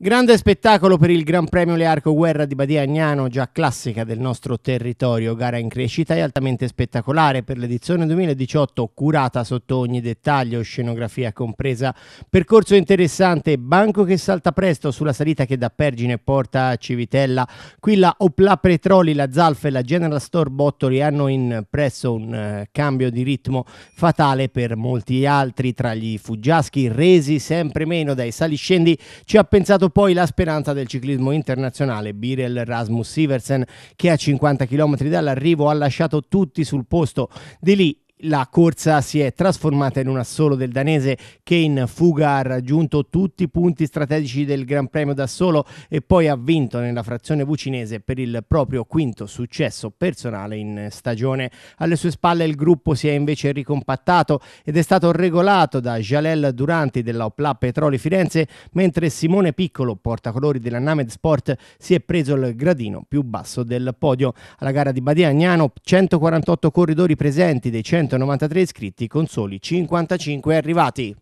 Grande spettacolo per il Gran Premio Learco Guerra di Badia Agnano, già classica del nostro territorio, gara in crescita e altamente spettacolare per l'edizione 2018, curata sotto ogni dettaglio, scenografia compresa, percorso interessante, banco che salta presto sulla salita che da Pergine porta a Civitella. Qui la Opla Petroli, la Zalfa e la General Store Bottoli hanno impresso un eh, cambio di ritmo fatale per molti altri, tra gli fuggiaschi resi sempre meno dai saliscendi, ci ha pensato stato poi la speranza del ciclismo internazionale Birel Rasmus Siversen che a 50 km dall'arrivo ha lasciato tutti sul posto. Di lì la corsa si è trasformata in un assolo del danese che in fuga ha raggiunto tutti i punti strategici del Gran Premio da solo e poi ha vinto nella frazione vucinese per il proprio quinto successo personale in stagione. Alle sue spalle il gruppo si è invece ricompattato ed è stato regolato da Jalel Duranti della Opla Petroli Firenze, mentre Simone Piccolo, portacolori della Named Sport, si è preso il gradino più basso del podio. Alla gara di Badia Agnano, 148 corridori presenti dei 100 193 iscritti con soli 55 arrivati.